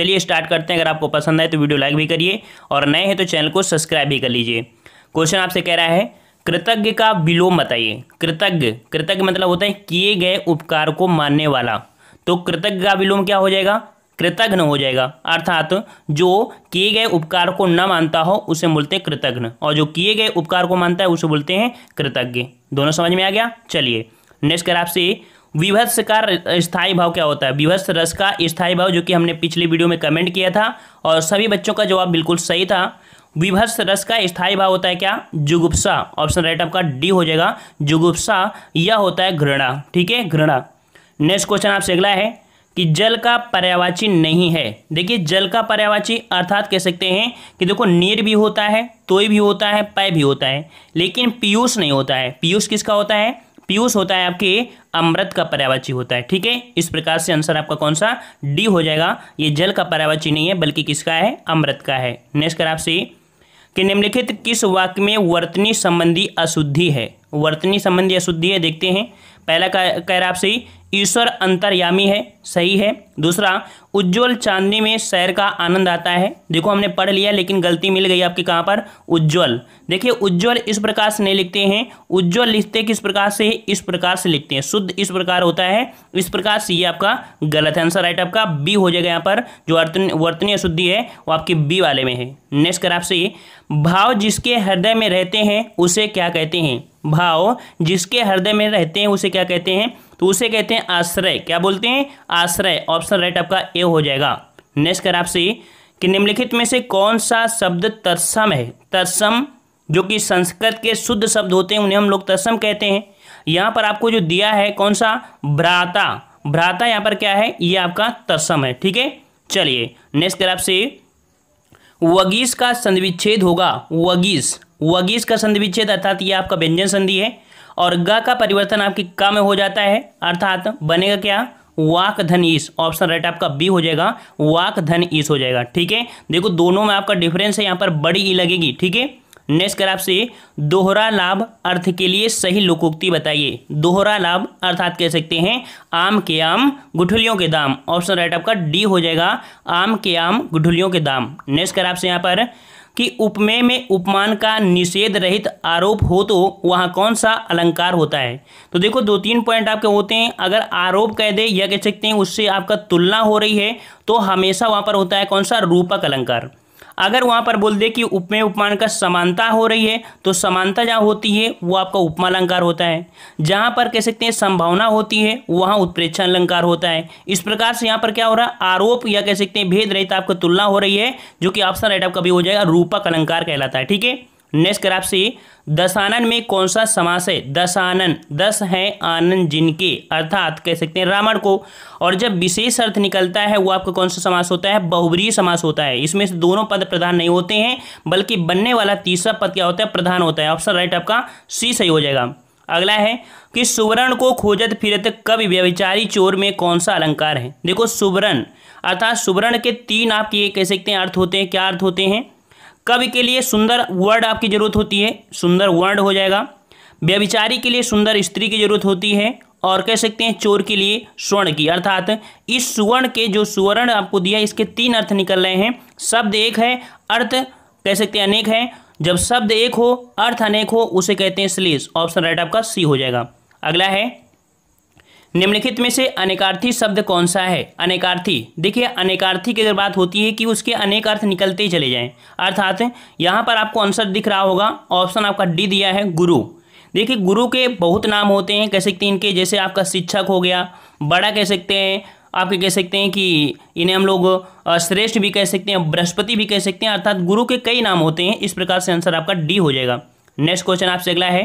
चलिए स्टार्ट करते हैं अगर आपको पसंद आए तो वीडियो लाइक भी करिए और नए हैं तो चैनल को सब्सक्राइब भी कर लीजिए क्वेश्चन आपसे कह रहा है कृतज्ञ का विलोम बताइए कृतज्ञ कृतज्ञ मतलब होता है किए गए उपकार को मानने वाला तो कृतज्ञ का विलोम क्या हो जाएगा कृतघ्न हो जाएगा अर्थात जो किए गए उपकार को न मानता हो उसे बोलते हैं कृतघ्न और जो किए गए उपकार को मानता है उसे बोलते हैं कृतज्ञ दोनों समझ में आ गया चलिए नेक्स्ट कर आपसे विभत्स का स्थायी भाव क्या होता है विभत्स रस का स्थायी भाव जो कि हमने पिछले वीडियो में कमेंट किया था और सभी बच्चों का जवाब बिल्कुल सही था विभत्स रस का स्थायी भाव होता है क्या जुगुप्सा ऑप्शन राइट आपका डी हो जाएगा जुगुप्सा यह होता है घृणा ठीक है घृणा नेक्स्ट क्वेश्चन आपसे अगला है कि जल का पर्यावाची नहीं है देखिए जल का पर्यावाची अर्थात कह सकते हैं कि देखो नीर भी होता है तोय भी होता है पय भी होता है लेकिन पीयूष नहीं होता है पीयूष किसका होता है पीयूष होता है आपके अमृत का पर्यावाची होता है ठीक है इस प्रकार से आंसर आपका कौन सा डी हो जाएगा ये जल का पर्यावाची नहीं है बल्कि किसका है अमृत का है नेक्स्ट कर आपसे कि निम्नलिखित किस वाक्य में वर्तनी संबंधी अशुद्धि है वर्तनी संबंधी अशुद्धि है देखते हैं पहला कह रहा आपसे ईश्वर अंतर्यामी है सही है दूसरा उज्जवल चांदनी में सैर का आनंद आता है देखो हमने पढ़ लिया लेकिन गलती मिल गई आपके कहाँ पर उज्जवल देखिए उज्जवल इस प्रकार से नहीं लिखते हैं उज्जवल लिखते किस प्रकार से इस प्रकार से लिखते हैं शुद्ध इस प्रकार होता है इस प्रकार से ये आपका गलत है आंसर राइट आपका बी हो जाएगा यहाँ पर जो वर्तनीय शुद्धि है वो आपकी बी वाले में है नेक्स्ट कर आपसे भाव जिसके हृदय में रहते हैं उसे क्या कहते हैं भाव जिसके हृदय में रहते हैं उसे क्या कहते हैं तो उसे कहते हैं आश्रय क्या बोलते हैं आश्रय ऑप्शन राइट आपका ए हो जाएगा नेक्स्ट कर आपसे कि निम्नलिखित में से कौन सा शब्द तत्सम है तत्सम जो कि संस्कृत के शुद्ध शब्द होते हैं उन्हें हम लोग तत्सम कहते हैं यहाँ पर आपको जो दिया है कौन सा भ्राता भ्राता यहाँ पर क्या है ये आपका तत्सम है ठीक है चलिए नेक्स्ट कर आपसे वगीस का विच्छेद होगा वगीस वगीस का संधिविच्छेद अर्थात ये आपका व्यंजन संधि है और ग का परिवर्तन आपकी का में हो जाता है अर्थात बनेगा क्या वाक धन ईस ऑप्शन राइट आपका बी हो जाएगा वाक धन ईस हो जाएगा ठीक है देखो दोनों में आपका डिफरेंस है यहाँ पर बड़ी ई e लगेगी ठीक है नेक्स्ट कर आपसे दोहरा लाभ अर्थ के लिए सही लोकोक्ति बताइए दोहरा लाभ अर्थात कह सकते हैं आम के आम गुठलियों के दाम ऑप्शन राइट आपका डी हो जाएगा आम के आम गुठलियों के दाम नेक्स्ट कर आपसे यहाँ पर कि उपमेय में उपमान का निषेध रहित आरोप हो तो वहाँ कौन सा अलंकार होता है तो देखो दो तीन पॉइंट आपके होते हैं अगर आरोप कह दे या कह सकते हैं उससे आपका तुलना हो रही है तो हमेशा वहाँ पर होता है कौन सा रूपक अलंकार अगर वहाँ पर बोल दे कि उपमेय उपमान का समानता हो रही है तो समानता जहाँ होती है वो आपका उपमा अलंकार होता है जहाँ पर कह सकते हैं संभावना होती है वहाँ उत्प्रेक्षण अलंकार होता है इस प्रकार से यहाँ पर क्या हो रहा है आरोप या कह सकते हैं भेद रहता आपका तुलना हो रही है जो कि ऑप्शन राइट आपका भी हो जाएगा रूपक अलंकार कहलाता है ठीक है नेक्स्ट कर आपसे दशानन में कौन सा समास है दशानन दस है आनंद जिनके अर्थात कह सकते हैं रावण को और जब विशेष अर्थ निकलता है वो आपका कौन सा समास होता है बहुब्रीय समास होता है इसमें से दोनों पद प्रधान नहीं होते हैं बल्कि बनने वाला तीसरा पद क्या होता है प्रधान होता है ऑप्शन राइट आपका सी सही हो जाएगा अगला है कि सुवर्ण को खोजत फिरत कवि व्यविचारी चोर में कौन सा अलंकार है देखो सुवर्ण अर्थात सुवर्ण के तीन आप ये कह सकते हैं अर्थ होते हैं क्या अर्थ होते हैं कवि के लिए सुंदर वर्ड आपकी जरूरत होती है सुंदर वर्ड हो जाएगा व्यभिचारी के लिए सुंदर स्त्री की जरूरत होती है और कह सकते हैं चोर के लिए स्वर्ण की अर्थात इस सुवर्ण के जो सुवर्ण आपको दिया इसके तीन अर्थ निकल रहे हैं शब्द एक है अर्थ कह सकते हैं अनेक है जब शब्द एक हो अर्थ अनेक हो उसे कहते हैं श्लेष ऑप्शन राइट आपका सी हो जाएगा अगला है निम्नलिखित में से अनेकार्थी शब्द कौन सा है अनेकार्थी देखिए अनेकार्थी की अगर बात होती है कि उसके अनेक अर्थ निकलते ही चले जाएं अर्थात यहाँ पर आपको आंसर दिख रहा होगा ऑप्शन आपका डी दिया है गुरु देखिए गुरु के बहुत नाम होते हैं कह सकते हैं इनके जैसे आपका शिक्षक हो गया बड़ा कह सकते हैं आपके कह सकते हैं कि इन्हें हम लोग श्रेष्ठ भी कह सकते हैं बृहस्पति भी कह सकते हैं अर्थात गुरु के कई नाम होते हैं इस प्रकार से आंसर आपका डी हो जाएगा नेक्स्ट क्वेश्चन आपसे अगला है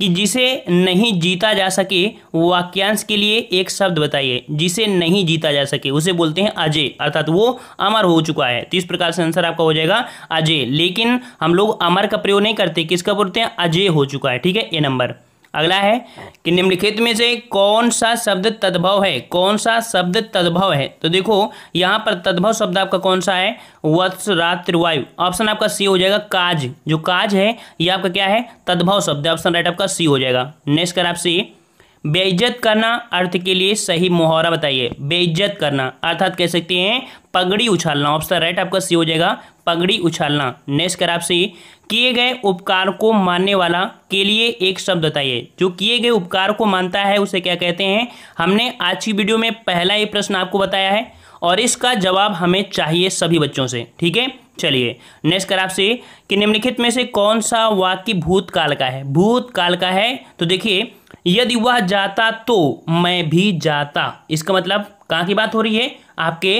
कि जिसे नहीं जीता जा सके वाक्यांश के लिए एक शब्द बताइए जिसे नहीं जीता जा सके उसे बोलते हैं अजय अर्थात वो अमर हो चुका है तो इस प्रकार से आंसर आपका हो जाएगा अजय लेकिन हम लोग अमर का प्रयोग नहीं करते किसका बोलते हैं अजय हो चुका है ठीक है ए नंबर अगला है कि निम्नलिखित में से कौन सा शब्द तद्भव है कौन सा शब्द तद्भव है तो देखो यहाँ पर तद्भव शब्द आपका कौन सा है वत्स रात्र वायु ऑप्शन आपका सी हो जाएगा काज जो काज है ये आपका क्या है तद्भव शब्द ऑप्शन राइट आपका सी हो जाएगा नेक्स्ट कर आप सी बेइज्जत करना अर्थ के लिए सही मुहावरा बताइए बेइज्जत करना अर्थात कह सकते हैं पगड़ी उछालना ऑप्शन राइट आपका सी हो जाएगा पगड़ी उछालना नेक्स्ट कर आपसे किए गए उपकार को मानने वाला के लिए एक शब्द बताइए जो किए गए उपकार को मानता है उसे क्या कहते हैं हमने आज की वीडियो में पहला ही प्रश्न आपको बताया है और इसका जवाब हमें चाहिए सभी बच्चों से ठीक है चलिए नेक्स्ट कर आपसे कि निम्नलिखित में से कौन सा वाक्य भूतकाल का है भूतकाल का है तो देखिए यदि वह जाता तो मैं भी जाता इसका मतलब कहाँ की बात हो रही है आपके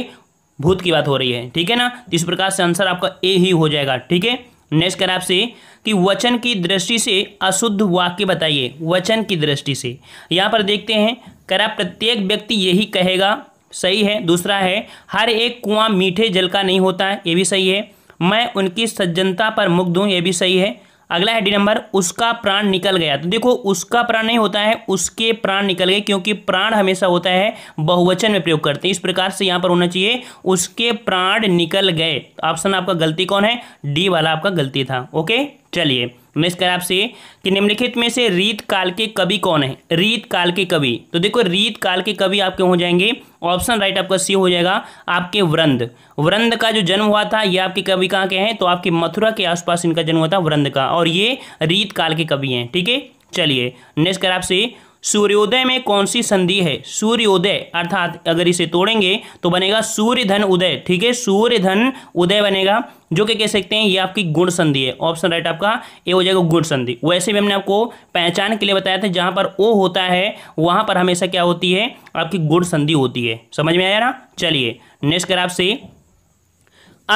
भूत की बात हो रही है ठीक है ना तो इस प्रकार से आंसर आपका ए ही हो जाएगा ठीक है नेक्स्ट कर आपसे कि वचन की दृष्टि से अशुद्ध वाक्य बताइए वचन की दृष्टि से यहाँ पर देखते हैं करा प्रत्येक व्यक्ति यही कहेगा सही है दूसरा है हर एक कुआं मीठे जल का नहीं होता है ये भी सही है मैं उनकी सज्जनता पर मुग्ध हूँ ये भी सही है अगला है डी नंबर उसका प्राण निकल गया तो देखो उसका प्राण नहीं होता है उसके प्राण निकल गए क्योंकि प्राण हमेशा होता है बहुवचन में प्रयोग करते हैं इस प्रकार से यहां पर होना चाहिए उसके प्राण निकल गए तो ऑप्शन आपका गलती कौन है डी वाला आपका गलती था ओके चलिए नेक्स्ट कर आपसे कि निम्नलिखित में से रीत काल के कवि कौन है रीत काल के कवि तो देखो रीत काल के कवि आपके हो जाएंगे ऑप्शन राइट आपका सी हो जाएगा आपके वृंद वृंद का जो जन्म हुआ था ये आपके कवि कहाँ के हैं तो आपके मथुरा के आसपास इनका जन्म हुआ था वृंद का और ये रीत काल के कवि हैं ठीक है चलिए नेक्स्ट कर आपसे सूर्योदय में कौन सी संधि है सूर्योदय अर्थात अगर इसे तोड़ेंगे तो बनेगा सूर्य धन उदय ठीक है सूर्य धन उदय बनेगा जो कि कह सकते हैं ये आपकी गुण संधि है ऑप्शन राइट आपका ए हो जाएगा गुण संधि वैसे भी हमने आपको पहचान के लिए बताया था जहां पर ओ होता है वहां पर हमेशा क्या होती है आपकी गुण संधि होती है समझ में आया ना चलिए नेक्स्ट कर आपसे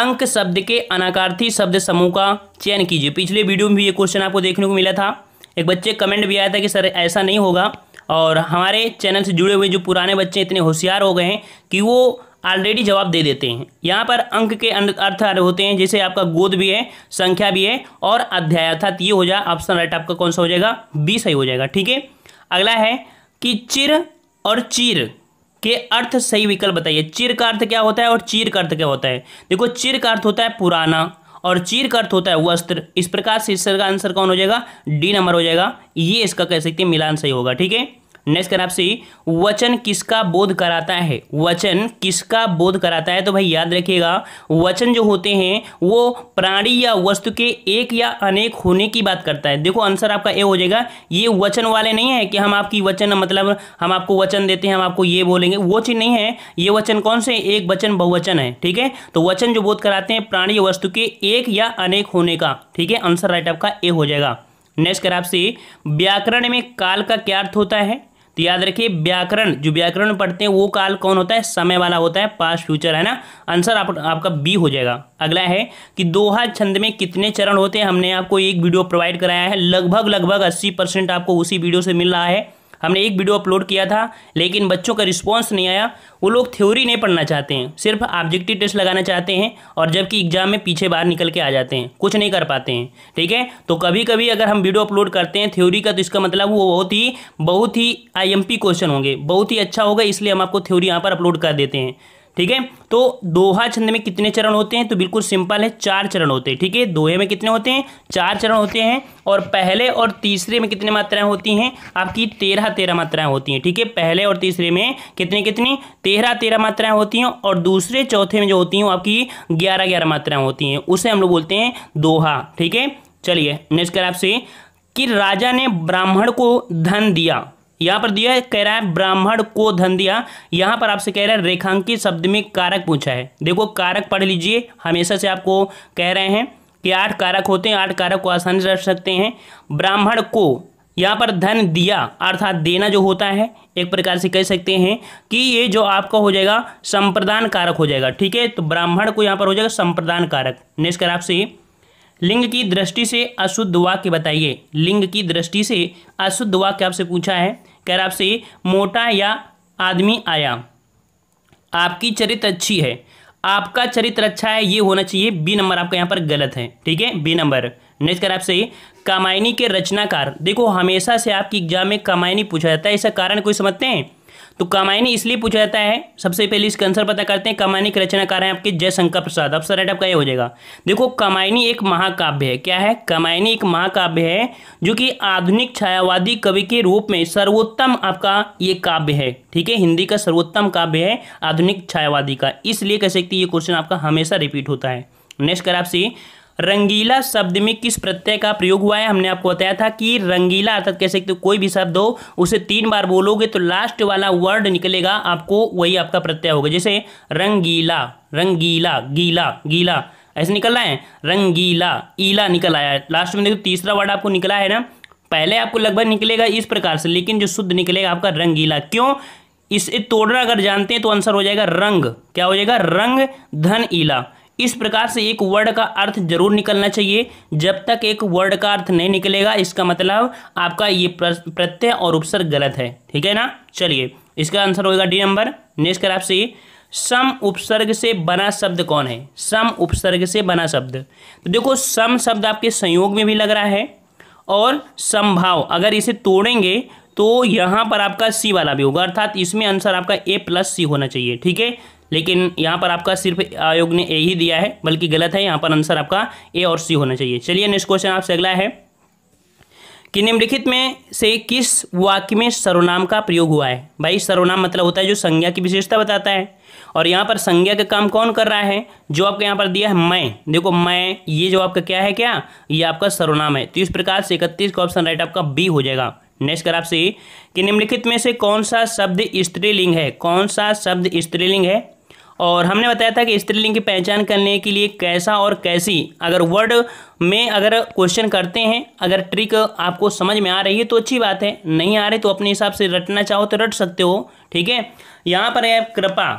अंक शब्द के अनाकार्थी शब्द समूह का चयन कीजिए पिछले वीडियो में भी ये क्वेश्चन आपको देखने को मिला था एक बच्चे कमेंट भी आया था कि सर ऐसा नहीं होगा और हमारे चैनल से जुड़े हुए जो पुराने बच्चे इतने होशियार हो गए हैं कि वो ऑलरेडी जवाब दे देते हैं यहाँ पर अंक के अर्थ होते हैं जैसे आपका गोद भी है संख्या भी है और अध्याय अर्थात ये हो जाए ऑप्शन राइट आपका कौन सा हो जाएगा बी सही हो जाएगा ठीक है अगला है कि चिर और चीर के अर्थ सही विकल्प बताइए चिर का अर्थ क्या होता है और चीर का अर्थ क्या होता है देखो चिर का अर्थ होता है पुराना और चीर का अर्थ होता है वस्त्र इस प्रकार से इसका आंसर कौन हो जाएगा डी नंबर हो जाएगा ये इसका कह सकते हैं मिलान सही होगा ठीक है नेक्स्ट करें आपसे वचन किसका बोध कराता है वचन किसका बोध कराता है तो भाई याद रखिएगा वचन जो होते हैं वो प्राणी या वस्तु के एक या अनेक होने की बात करता है देखो आंसर आपका ए हो जाएगा ये वचन वाले नहीं है कि हम आपकी वचन मतलब हम आपको वचन देते हैं हम आपको ये बोलेंगे वो चीज़ नहीं है ये वचन कौन से एक वचन बहुवचन है ठीक है तो वचन जो बोध कराते हैं प्राणी वस्तु के एक या अनेक होने का ठीक है आंसर राइट आपका ए हो जाएगा नेक्स्ट कर आपसे व्याकरण में काल का क्या अर्थ होता है तो याद रखिए व्याकरण जो व्याकरण पढ़ते हैं वो काल कौन होता है समय वाला होता है पास्ट फ्यूचर है ना आंसर आप, आपका बी हो जाएगा अगला है कि दोहा छंद में कितने चरण होते हैं हमने आपको एक वीडियो प्रोवाइड कराया है लगभग लगभग अस्सी परसेंट आपको उसी वीडियो से मिल रहा है हमने एक वीडियो अपलोड किया था लेकिन बच्चों का रिस्पॉन्स नहीं आया वो लोग थ्योरी नहीं पढ़ना चाहते हैं सिर्फ ऑब्जेक्टिव टेस्ट लगाना चाहते हैं और जबकि एग्जाम में पीछे बाहर निकल के आ जाते हैं कुछ नहीं कर पाते हैं ठीक है तो कभी कभी अगर हम वीडियो अपलोड करते हैं थ्योरी का तो इसका मतलब वो बहुत ही बहुत ही आई क्वेश्चन होंगे बहुत ही अच्छा होगा इसलिए हम आपको थ्योरी यहाँ पर अपलोड कर देते हैं ठीक है तो दोहा छंद में कितने चरण होते हैं तो बिल्कुल सिंपल है चार चरण होते हैं ठीक है दोहे में कितने होते हैं चार चरण होते हैं और पहले और तीसरे में कितने मात्राएं होती हैं आपकी तेरह तेरह मात्राएं होती हैं ठीक है पहले और तीसरे में कितने कितनी तेरह तेरह मात्राएं होती हैं और दूसरे चौथे में जो होती हैं आपकी ग्यारह ग्यारह मात्राएं होती हैं उसे हम लोग बोलते हैं दोहा ठीक है चलिए नेक्स्ट कर आपसे कि राजा ने ब्राह्मण को धन दिया यहाँ पर दिया कह रहा है ब्राह्मण को धन दिया यहाँ पर आपसे कह रहा है रेखांकित शब्द में कारक पूछा है देखो कारक पढ़ लीजिए हमेशा से आपको कह रहे हैं कि आठ कारक होते हैं आठ कारक को आसानी से रख सकते हैं ब्राह्मण को यहाँ पर धन दिया अर्थात देना जो होता है एक प्रकार से कह सकते हैं कि ये जो आपका हो जाएगा संप्रदान कारक हो जाएगा ठीक है तो ब्राह्मण को यहाँ पर हो जाएगा संप्रदान कारक नेक्स्ट कर आपसे लिंग की दृष्टि से अशुद्ध वाक्य बताइए लिंग की दृष्टि से अशुद्ध वाक्य आपसे पूछा है कह रहा आपसे मोटा या आदमी आया आपकी चरित्र अच्छी है आपका चरित्र अच्छा है ये होना चाहिए बी नंबर आपका यहाँ पर गलत है ठीक है बी नंबर नेक्स्ट कर आपसे कामायनी के रचनाकार देखो हमेशा से आपकी एग्जाम में कामायनी पूछा जाता है ऐसा कारण कोई समझते हैं तो कमाइनी इसलिए पूछा जाता है सबसे पहले इसका आंसर पता करते हैं कमायनी के रचनाकार हैं आपके जयशंकर प्रसाद अब सर आपका ये हो जाएगा देखो कमाइनी एक महाकाव्य है क्या है कमाइनी एक महाकाव्य है जो कि आधुनिक छायावादी कवि के रूप में सर्वोत्तम आपका ये काव्य है ठीक है हिंदी का सर्वोत्तम काव्य है आधुनिक छायावादी का इसलिए कह सकती है ये क्वेश्चन आपका हमेशा रिपीट होता है नेक्स्ट कर आपसे रंगीला शब्द में किस प्रत्यय का प्रयोग हुआ है हमने आपको बताया था कि रंगीला अर्थात कह सकते हो कोई भी शब्द हो उसे तीन बार बोलोगे तो लास्ट वाला वर्ड निकलेगा आपको वही आपका प्रत्यय होगा जैसे रंगीला रंगीला गीला गीला ऐसे निकलना है रंगीला ईला निकल आया लास्ट में देखो तीसरा वर्ड आपको निकला है ना पहले आपको लगभग निकलेगा इस प्रकार से लेकिन जो शुद्ध निकलेगा आपका रंगीला क्यों इसे तोड़ना अगर जानते हैं तो आंसर हो जाएगा रंग क्या हो जाएगा रंग धन ईला इस प्रकार से एक वर्ड का अर्थ जरूर निकलना चाहिए जब तक एक वर्ड का अर्थ नहीं निकलेगा इसका मतलब आपका ये प्रत्यय और उपसर्ग गलत है ठीक है ना चलिए इसका आंसर होगा डी नंबर नेक्स्ट कर आपसे सम उपसर्ग से बना शब्द कौन है सम उपसर्ग से बना शब्द तो देखो सम शब्द आपके संयोग में भी लग रहा है और संभाव अगर इसे तोड़ेंगे तो यहाँ पर आपका सी वाला भी होगा अर्थात इसमें आंसर आपका ए प्लस सी होना चाहिए ठीक है लेकिन यहाँ पर आपका सिर्फ आयोग ने ए ही दिया है बल्कि गलत है यहाँ पर आंसर आपका ए और सी होना चाहिए चलिए नेक्स्ट क्वेश्चन आपसे अगला है कि निम्नलिखित में से किस वाक्य में सर्वनाम का प्रयोग हुआ है भाई सर्वनाम मतलब होता है जो संज्ञा की विशेषता बताता है और यहाँ पर संज्ञा का काम कौन कर रहा है जो आपके यहाँ पर दिया है मैं देखो मैं ये जो आपका क्या है क्या ये आपका सर्वनाम है तो इस प्रकार से इकतीस का ऑप्शन राइट आपका बी हो जाएगा नेक्स्ट कर आपसे कि निम्नलिखित में से कौन सा शब्द स्त्रीलिंग है कौन सा शब्द स्त्रीलिंग है और हमने बताया था कि स्त्रीलिंग की पहचान करने के लिए कैसा और कैसी अगर वर्ड में अगर क्वेश्चन करते हैं अगर ट्रिक आपको समझ में आ रही है तो अच्छी बात है नहीं आ रही तो अपने हिसाब से रटना चाहो तो रट सकते हो ठीक है यहाँ पर है कृपा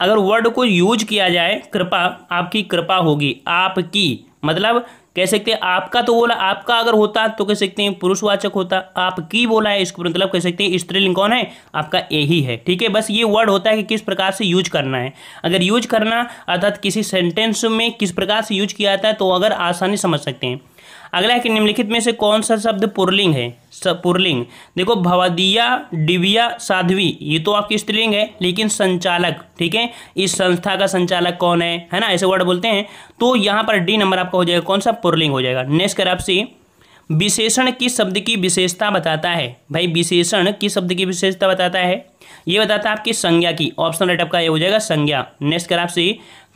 अगर वर्ड को यूज किया जाए कृपा आपकी कृपा होगी आपकी मतलब कह सकते हैं आपका तो बोला आपका अगर होता तो कह सकते हैं पुरुषवाचक होता आपकी बोला है इसको मतलब कह सकते हैं स्त्रीलिंग कौन है आपका यही है ठीक है बस ये वर्ड होता है कि किस प्रकार से यूज करना है अगर यूज करना अर्थात किसी सेंटेंस में किस प्रकार से यूज किया जाता है तो अगर आसानी समझ सकते हैं अगला है कि निम्नलिखित में से कौन सा शब्द पुरलिंग है पुरलिंग देखो भवदिया डिविया साध्वी ये तो आपकी स्त्रीलिंग है लेकिन संचालक ठीक है इस संस्था का संचालक कौन है है ना ऐसे वर्ड बोलते हैं तो यहाँ पर डी नंबर आपका हो जाएगा कौन सा पुरलिंग हो जाएगा नेक्स्ट कर आपसे विशेषण किस शब्द की विशेषता बताता है भाई विशेषण किस शब्द की विशेषता बताता है ये बताता है आपकी संज्ञा की ऑप्शन राइट आपका ये हो जाएगा संज्ञा नेक्स्ट कर आपसे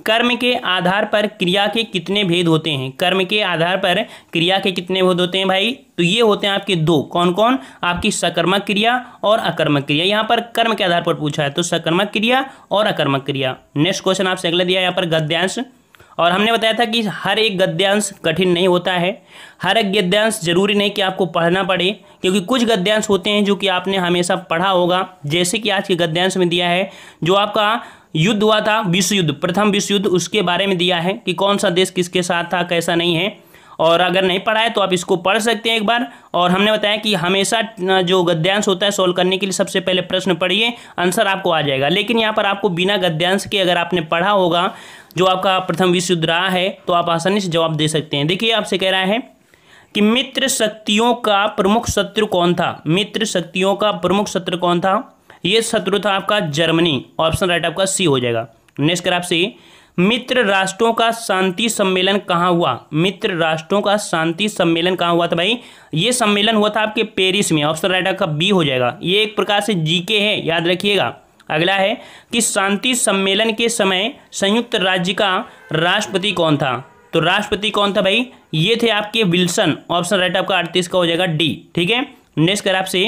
कर्म के आधार पर क्रिया के कितने भेद होते हैं कर्म के आधार पर क्रिया के कितने भेद होते हैं भाई तो ये होते हैं आपके दो कौन कौन आपकी सकर्मक क्रिया और अकर्मक क्रिया यहाँ पर कर्म के आधार पर पूछा है तो सकर्मक क्रिया और अकर्मक क्रिया नेक्स्ट क्वेश्चन आपसे अगला दिया यहाँ पर गद्यांश और हमने बताया था कि हर एक गद्यांश कठिन नहीं होता है हर एक गद्यांश जरूरी नहीं कि आपको पढ़ना पड़े क्योंकि कुछ गद्यांश होते हैं जो कि आपने हमेशा पढ़ा होगा जैसे कि आज के गद्यांश में दिया है जो आपका युद्ध हुआ था विश्व युद्ध प्रथम विश्व युद्ध उसके बारे में दिया है कि कौन सा देश किसके साथ था कैसा नहीं है और अगर नहीं पढ़ा है तो आप इसको पढ़ सकते हैं एक बार और हमने बताया कि हमेशा जो गद्यांश होता है सोल्व करने के लिए सबसे पहले प्रश्न पढ़िए आंसर आपको आ जाएगा लेकिन यहाँ पर आपको बिना गद्यांश के अगर आपने पढ़ा होगा जो आपका प्रथम विश्व युद्ध रहा है तो आप आसानी से जवाब दे सकते हैं देखिए आपसे कह रहा है कि मित्र शक्तियों का प्रमुख शत्रु कौन था मित्र शक्तियों का प्रमुख शत्रु कौन था ये शत्रु था आपका जर्मनी ऑप्शन राइट आपका सी हो जाएगा नेक्स्ट कर आपसे मित्र राष्ट्रों का शांति सम्मेलन कहाँ हुआ मित्र राष्ट्रों का शांति सम्मेलन कहाँ हुआ था भाई ये सम्मेलन हुआ था आपके पेरिस में ऑप्शन राइट आपका बी हो जाएगा ये एक प्रकार से जीके है याद रखिएगा अगला है कि शांति सम्मेलन के समय संयुक्त राज्य का राष्ट्रपति कौन था तो राष्ट्रपति कौन था भाई ये थे आपके विल्सन ऑप्शन राइट आपका अड़तीस का हो जाएगा डी ठीक है नेक्स्ट कर आपसे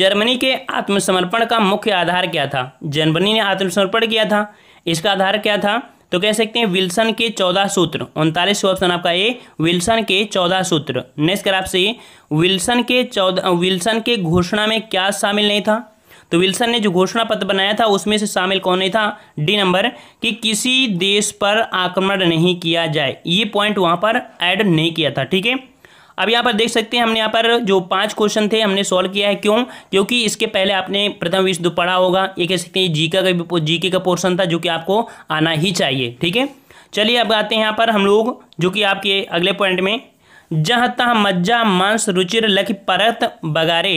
जर्मनी के आत्मसमर्पण का मुख्य आधार क्या था जर्मनी ने आत्मसमर्पण किया था इसका आधार क्या था तो कह सकते हैं विल्सन के चौदह सूत्र उनतालीस ऑप्शन आपका ए विल्सन के चौदह सूत्र नेक्स्ट कर आपसे विल्सन के चौदह विल्सन के घोषणा में क्या शामिल नहीं था तो विल्सन ने जो घोषणा पत्र बनाया था उसमें से शामिल कौन नहीं था डी नंबर कि किसी देश पर आक्रमण नहीं किया जाए ये पॉइंट वहां पर ऐड नहीं किया था ठीक है अब यहाँ पर देख सकते हैं हमने यहाँ पर जो पांच क्वेश्चन थे हमने सॉल्व किया है क्यों क्योंकि इसके पहले आपने प्रथम विश्व पढ़ा होगा ये कह सकते हैं जी का जी के का पोर्शन था जो कि आपको आना ही चाहिए ठीक है चलिए अब आते हैं यहाँ पर हम लोग जो कि आपके अगले पॉइंट में जहाँ तह मज्जा मांस रुचिर लख परत बगारे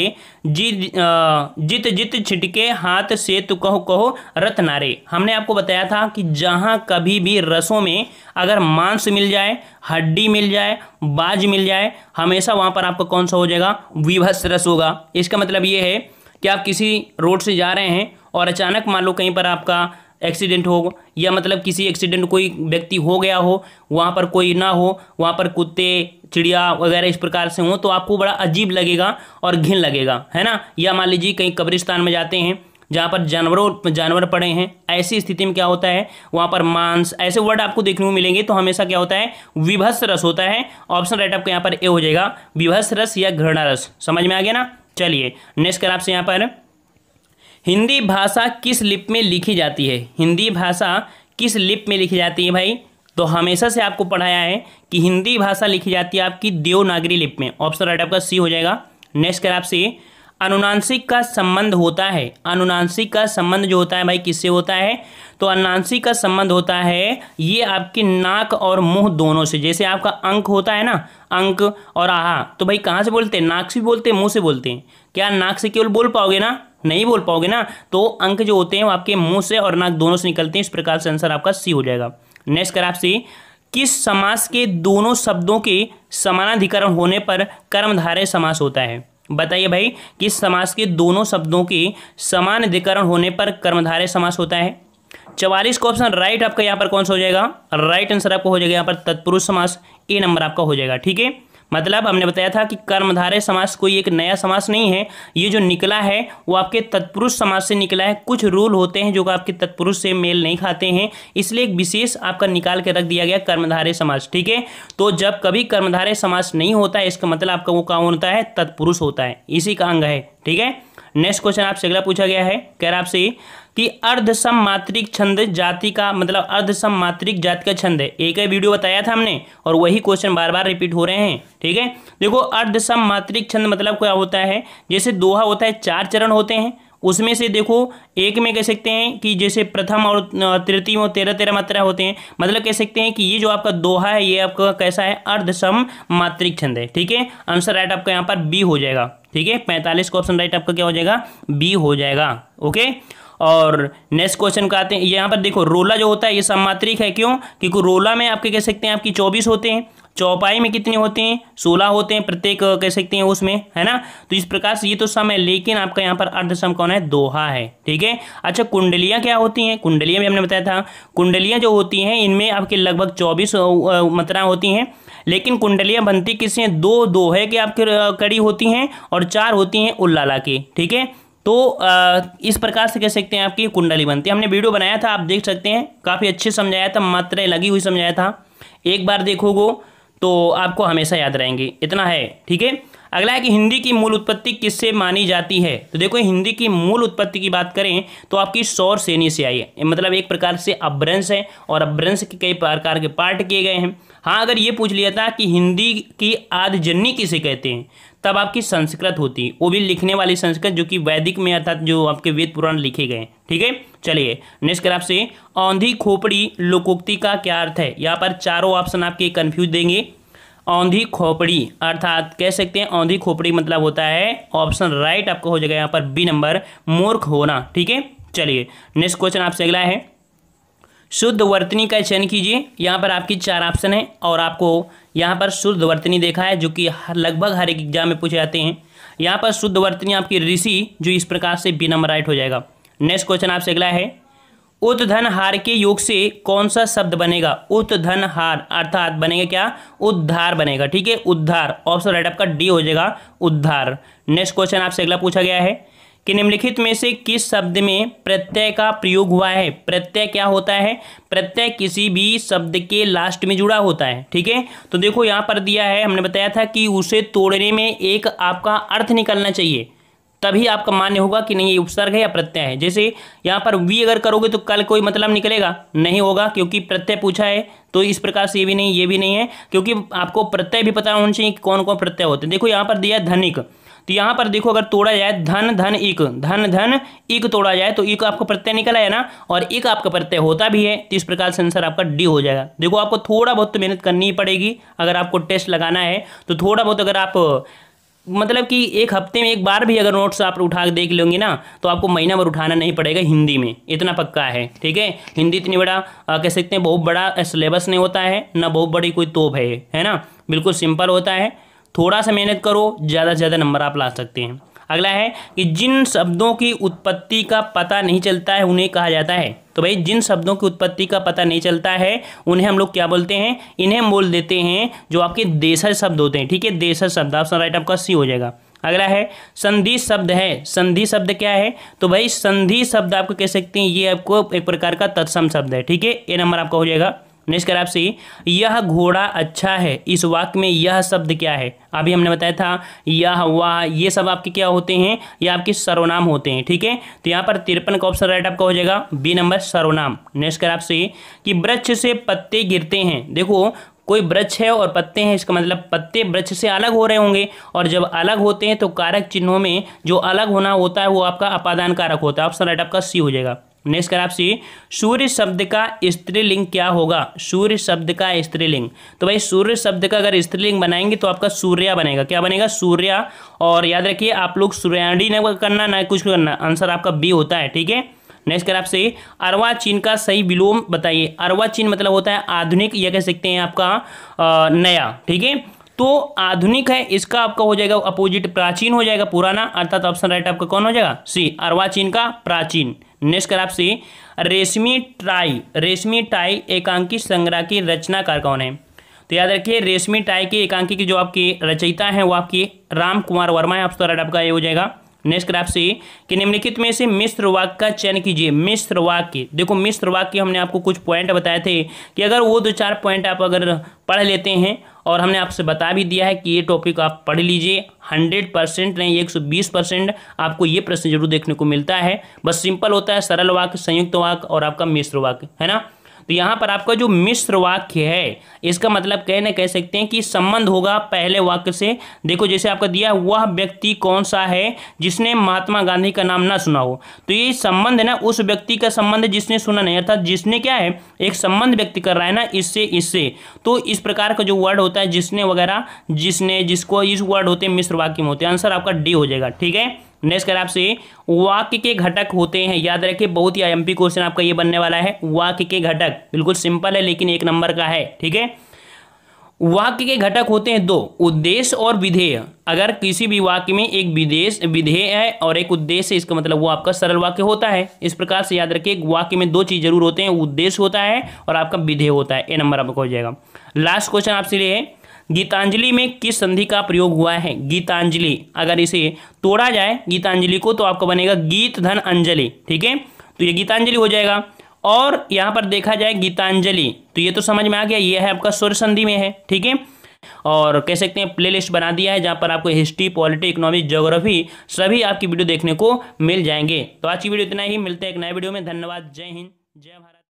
जी जित जित छिटके हाथ से तु कहो कहो रत नारे हमने आपको बताया था कि जहाँ कभी भी रसों में अगर मांस मिल जाए हड्डी मिल जाए बाज मिल जाए हमेशा वहाँ पर आपका कौन सा हो जाएगा विभस रस होगा इसका मतलब ये है कि आप किसी रोड से जा रहे हैं और अचानक मान लो कहीं पर आपका एक्सीडेंट हो या मतलब किसी एक्सीडेंट कोई व्यक्ति हो गया हो वहाँ पर कोई ना हो वहाँ पर कुत्ते चिड़िया वगैरह इस प्रकार से हों तो आपको बड़ा अजीब लगेगा और घिन लगेगा है ना या मान लीजिए कहीं कब्रिस्तान में जाते हैं जहाँ पर जानवरों जानवर पड़े हैं ऐसी स्थिति में क्या होता है वहाँ पर मांस ऐसे वर्ड आपको देखने को मिलेंगे तो हमेशा क्या होता है विभस रस होता है ऑप्शन राइट आपका यहाँ पर ए हो जाएगा विभस रस या घृणा रस समझ में आ गया ना चलिए नेक्स्ट कर आपसे यहाँ पर हिंदी भाषा किस लिप में लिखी जाती है हिंदी भाषा किस लिप में लिखी जाती है भाई तो हमेशा से आपको पढ़ाया है कि हिंदी भाषा लिखी जाती है आपकी देवनागरी लिप में ऑप्शन राइट आपका सी हो जाएगा नेक्स्ट कर आपसे अनुनांशिक का संबंध होता है अनुनांशिक का संबंध जो होता है भाई किससे होता है तो अनुनांशिक का संबंध होता है ये आपके नाक और मुंह दोनों से जैसे आपका अंक होता है ना अंक और आहा तो भाई कहाँ से बोलते हैं नाक से बोलते हैं मुंह से बोलते हैं क्या नाक से केवल बोल पाओगे ना नहीं बोल पाओगे ना तो अंक जो होते हैं वो आपके मुंह से और नाक दोनों से निकलते हैं इस प्रकार से आंसर आपका सी हो जाएगा नेक्स्ट कर आपसे किस समास के दोनों शब्दों के समानाधिकरण होने पर कर्मधारय समास होता है बताइए भाई किस समास के दोनों शब्दों के समान अधिकरण होने पर कर्मधारय समास होता है चवालीस को ऑप्शन राइट आपका यहाँ पर कौन सा हो जाएगा राइट आंसर आपका हो जाएगा यहाँ पर तत्पुरुष समास ए नंबर आपका हो जाएगा ठीक है मतलब हमने बताया था कि कर्मधारय समास कोई एक नया समास नहीं है ये जो निकला है वो आपके तत्पुरुष समास से निकला है कुछ रूल होते हैं जो आपके तत्पुरुष से मेल नहीं खाते हैं इसलिए एक विशेष आपका निकाल के रख दिया गया कर्मधारय समास ठीक है तो जब कभी कर्मधारय समास नहीं होता है इसका मतलब आपका वो कौन होता है तत्पुरुष होता है इसी का अंग है ठीक है नेक्स्ट क्वेश्चन आपसे अगला पूछा गया है कह रहा आपसे कि मात्रिक छंद जाति का मतलब मात्रिक जाति का छंद है एक ही वीडियो बताया था हमने और वही क्वेश्चन बार बार रिपीट हो रहे हैं ठीक है देखो मात्रिक छंद मतलब क्या होता है जैसे दोहा होता है चार चरण होते हैं उसमें से देखो एक में कह सकते हैं कि जैसे प्रथम और तृतीय और तेरह तेरह मात्रा होते हैं मतलब कह सकते हैं कि ये जो आपका दोहा है ये आपका कैसा है अर्धसम मात्रिक छंद है ठीक है आंसर राइट आपका यहाँ पर बी हो जाएगा ठीक है पैंतालीस का ऑप्शन राइट आपका क्या हो जाएगा बी हो जाएगा ओके और नेक्स्ट क्वेश्चन का आते हैं यहाँ पर देखो रोला जो होता है ये सम्मात्रिक है क्यों क्योंकि रोला में आपके कह सकते हैं आपकी चौबीस होते हैं चौपाई में कितने होते हैं सोलह होते हैं प्रत्येक कह सकते हैं उसमें है ना तो इस प्रकार से ये तो सम है लेकिन आपका यहाँ पर अर्धसम कौन है दोहा है ठीक है अच्छा कुंडलियाँ क्या होती हैं कुंडलियाँ भी हमने बताया था कुंडलियाँ जो होती हैं इनमें आपके लगभग चौबीस मात्रा होती हैं लेकिन कुंडलियाँ बनती किसी दो दोहे के आपके कड़ी होती हैं और चार होती हैं उल्लाला की ठीक है तो इस प्रकार से कह सकते हैं आपकी कुंडली बनती है हमने वीडियो बनाया था आप देख सकते हैं काफ़ी अच्छे समझाया था मात्रा लगी हुई समझाया था एक बार देखोगे तो आपको हमेशा याद रहेंगी इतना है ठीक है अगला है कि हिंदी की मूल उत्पत्ति किससे मानी जाती है तो देखो हिंदी की मूल उत्पत्ति की बात करें तो आपकी सौर सेनी से आई है मतलब एक प्रकार से अभ्रंश है और अभ्रंश के कई प्रकार के पार्ट किए गए हैं हाँ अगर ये पूछ लिया था कि हिंदी की आदजन्नी किसे कहते हैं तब आपकी संस्कृत होती वो भी लिखने वाली संस्कृत जो कि वैदिक में अर्थात जो आपके वेद पुराण लिखे गए ठीक है चलिए नेक्स्ट कर आपसे औंधी खोपड़ी लोकोक्ति का क्या अर्थ है यहाँ पर चारों ऑप्शन आपके कन्फ्यूज देंगे औंधी खोपड़ी अर्थात कह सकते हैं औंधी खोपड़ी मतलब होता है ऑप्शन राइट आपका हो जाएगा यहाँ पर बी नंबर मूर्ख होना ठीक है चलिए नेक्स्ट क्वेश्चन आपसे अगला है शुद्ध वर्तनी का चयन कीजिए यहाँ पर आपकी चार ऑप्शन है और आपको यहाँ पर शुद्ध वर्तनी देखा है जो कि लगभग हर एक एग्जाम में पूछे जाते हैं यहाँ पर शुद्ध वर्तनी आपकी ऋषि जो इस प्रकार से बी नंबर राइट हो जाएगा नेक्स्ट क्वेश्चन आपसे अगला है उत धन हार के योग से कौन सा शब्द बनेगा उत धन हार अर्थात बनेगा क्या उद्धार बनेगा ठीक है उद्धार ऑप्शन राइट आपका डी हो जाएगा उद्धार नेक्स्ट क्वेश्चन आपसे अगला पूछा गया है कि निम्नलिखित में से किस शब्द में प्रत्यय का प्रयोग हुआ है प्रत्यय क्या होता है प्रत्यय किसी भी शब्द के लास्ट में जुड़ा होता है ठीक है तो देखो यहाँ पर दिया है हमने बताया था कि उसे तोड़ने में एक आपका अर्थ निकलना चाहिए तभी आपका मान्य होगा कि नहीं ये उपसर्ग है या प्रत्यय है जैसे यहाँ पर वी अगर करोगे तो कल कोई मतलब निकलेगा नहीं होगा क्योंकि प्रत्यय पूछा है तो इस प्रकार से ये भी नहीं ये भी नहीं है क्योंकि आपको प्रत्यय भी पता होना चाहिए कि कौन कौन प्रत्यय होते हैं देखो यहाँ पर दिया धनिक तो यहाँ पर देखो अगर तोड़ा जाए धन धन इक धन धन इक तोड़ा जाए तो इक आपका प्रत्यय निकल आया ना और एक आपका प्रत्यय होता भी है तो इस प्रकार से आंसर आपका डी हो जाएगा देखो आपको थोड़ा बहुत तो मेहनत करनी ही पड़ेगी अगर आपको टेस्ट लगाना है तो थोड़ा बहुत अगर आप मतलब कि एक हफ्ते में एक बार भी अगर नोट्स आप उठा देख लेंगे ना तो आपको महीना भर उठाना नहीं पड़ेगा हिंदी में इतना पक्का है ठीक है हिंदी इतनी बड़ा आ, कह सकते हैं बहुत बड़ा सिलेबस नहीं होता है ना बहुत बड़ी कोई तोप है है ना बिल्कुल सिंपल होता है थोड़ा सा मेहनत करो ज़्यादा से ज़्यादा नंबर आप ला सकते हैं अगला है कि जिन शब्दों की उत्पत्ति का पता नहीं चलता है उन्हें कहा जाता है तो भाई जिन शब्दों की उत्पत्ति का पता नहीं चलता है उन्हें हम लोग क्या बोलते हैं इन्हें बोल देते हैं जो आपके देशज शब्द होते हैं ठीक है देशज शब्द ऑप्शन राइट आपका सी हो जाएगा अगला है संधि शब्द है संधि शब्द क्या है तो भाई संधि शब्द आपको कह सकते हैं ये आपको एक प्रकार का तत्सम शब्द है ठीक है ये नंबर आपका हो जाएगा नेक्स्ट कर आपसे यह घोड़ा अच्छा है इस वाक्य में यह शब्द क्या है अभी हमने बताया था यह वाह ये सब आपके क्या होते हैं ये आपके सर्वनाम होते हैं ठीक है तो यहाँ पर तिरपन का ऑप्शन राइट आपका हो जाएगा बी नंबर सर्वनाम नेक्स्ट कर आपसे कि वृक्ष से पत्ते गिरते हैं देखो कोई वृक्ष है और पत्ते हैं इसका मतलब पत्ते वृक्ष से अलग हो रहे होंगे और जब अलग होते हैं तो कारक चिन्हों में जो अलग होना होता है वो आपका अपादान कारक होता है ऑप्शन राइट आपका सी हो जाएगा नेक्स्ट कर आप सी सूर्य शब्द का स्त्रीलिंग क्या होगा सूर्य शब्द का स्त्रीलिंग तो भाई सूर्य शब्द का अगर स्त्रीलिंग बनाएंगे तो आपका सूर्या बनेगा क्या बनेगा सूर्या और याद रखिए आप लोग सूर्याणी ने करना ना कुछ करना आंसर आपका बी होता है ठीक है नेक्स्ट कर आपसे अरवा चीन का सही विलोम बताइए अरवा चीन मतलब होता है आधुनिक या कह सकते हैं आपका नया ठीक है तो आधुनिक है इसका आपका हो जाएगा अपोजिट प्राचीन हो जाएगा पुराना अर्थात ऑप्शन राइट आपका कौन हो जाएगा सी अरवा चीन का प्राचीन नेक्स्ट कर आप सी रेशमी टाई रेशमी टाई एकांकी संग्रह की रचनाकार कौन है तो याद रखिए रेशमी टाई की एकांकी की जो आपकी रचयिता है वो आपकी राम कुमार वर्मा है आपका ये हो जाएगा नेक्स्ट क्राफ से कि निम्नलिखित में से मिश्र वाक्य का चयन कीजिए मिश्र वाक्य देखो मिश्र वाक्य हमने आपको कुछ पॉइंट बताए थे कि अगर वो दो चार पॉइंट आप अगर पढ़ लेते हैं और हमने आपसे बता भी दिया है कि ये टॉपिक आप पढ़ लीजिए हंड्रेड परसेंट नहीं एक सौ बीस परसेंट आपको ये प्रश्न जरूर देखने को मिलता है बस सिंपल होता है सरल वाक्य संयुक्त वाक्य और आपका मिश्र वाक्य है ना तो यहाँ पर आपका जो मिश्र वाक्य है इसका मतलब कहने कह सकते हैं कि संबंध होगा पहले वाक्य से देखो जैसे आपका दिया वह व्यक्ति कौन सा है जिसने महात्मा गांधी का नाम ना सुना हो तो ये संबंध है ना उस व्यक्ति का संबंध जिसने सुना नहीं अर्थात जिसने क्या है एक संबंध व्यक्त कर रहा है ना इससे इससे तो इस प्रकार का जो वर्ड होता है जिसने वगैरह जिसने जिसको इस वर्ड होते हैं मिश्र वाक्य में होते हैं आंसर आपका डी हो जाएगा ठीक है नेक्स्ट कर आपसे वाक्य के घटक होते हैं याद रखिए बहुत ही आईएमपी क्वेश्चन आपका ये बनने वाला है वाक्य के घटक बिल्कुल सिंपल है लेकिन एक नंबर का है ठीक है वाक्य के घटक होते हैं दो उद्देश्य और विधेय अगर किसी भी वाक्य में एक विदेश विधेय है और एक उद्देश्य इसका मतलब वो आपका सरल वाक्य होता है इस प्रकार से याद रखिए वाक्य में दो चीज जरूर होते हैं उद्देश्य होता है और आपका विधेय होता है ए नंबर आपको हो जाएगा लास्ट क्वेश्चन आपसे लिए है गीतांजलि में किस संधि का प्रयोग हुआ है गीतांजलि अगर इसे तोड़ा जाए गीतांजलि को तो आपको बनेगा गीत धन अंजलि ठीक है तो ये गीतांजलि हो जाएगा और यहाँ पर देखा जाए गीतांजलि तो ये तो समझ में आ गया ये है आपका स्वर संधि में है ठीक है और कह सकते हैं प्लेलिस्ट बना दिया है जहाँ पर आपको हिस्ट्री पॉलिटी इकोनॉमिक ज्योग्राफी सभी आपकी वीडियो देखने को मिल जाएंगे तो आज की वीडियो इतना ही मिलते हैं एक नए वीडियो में धन्यवाद जय हिंद जय भारत